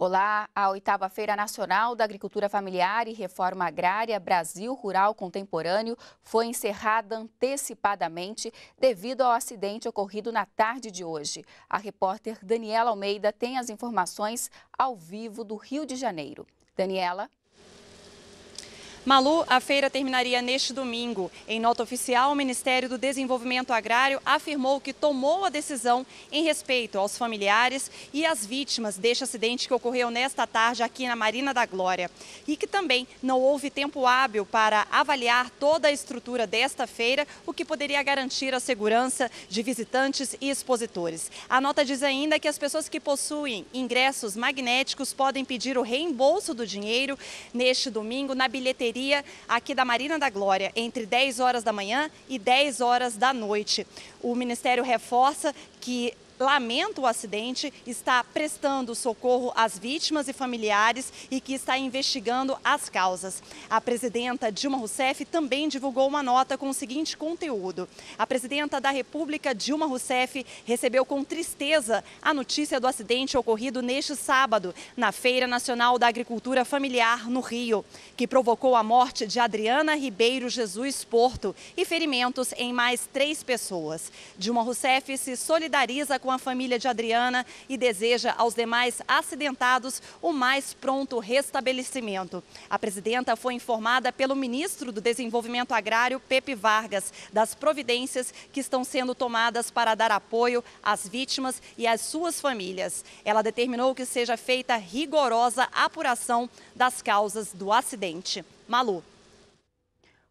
Olá, a oitava Feira Nacional da Agricultura Familiar e Reforma Agrária Brasil Rural Contemporâneo foi encerrada antecipadamente devido ao acidente ocorrido na tarde de hoje. A repórter Daniela Almeida tem as informações ao vivo do Rio de Janeiro. Daniela. Malu, a feira terminaria neste domingo. Em nota oficial, o Ministério do Desenvolvimento Agrário afirmou que tomou a decisão em respeito aos familiares e às vítimas deste acidente que ocorreu nesta tarde aqui na Marina da Glória. E que também não houve tempo hábil para avaliar toda a estrutura desta feira, o que poderia garantir a segurança de visitantes e expositores. A nota diz ainda que as pessoas que possuem ingressos magnéticos podem pedir o reembolso do dinheiro neste domingo na bilheteria receptoria aqui da Marina da Glória entre 10 horas da manhã e 10 horas da noite. O Ministério reforça que lamenta o acidente, está prestando socorro às vítimas e familiares e que está investigando as causas. A presidenta Dilma Rousseff também divulgou uma nota com o seguinte conteúdo. A presidenta da República, Dilma Rousseff, recebeu com tristeza a notícia do acidente ocorrido neste sábado, na Feira Nacional da Agricultura Familiar, no Rio, que provocou a morte de Adriana Ribeiro Jesus Porto e ferimentos em mais três pessoas. Dilma Rousseff se solidariza com com a família de Adriana e deseja aos demais acidentados o mais pronto restabelecimento. A presidenta foi informada pelo ministro do Desenvolvimento Agrário, Pepe Vargas, das providências que estão sendo tomadas para dar apoio às vítimas e às suas famílias. Ela determinou que seja feita rigorosa apuração das causas do acidente. Malu.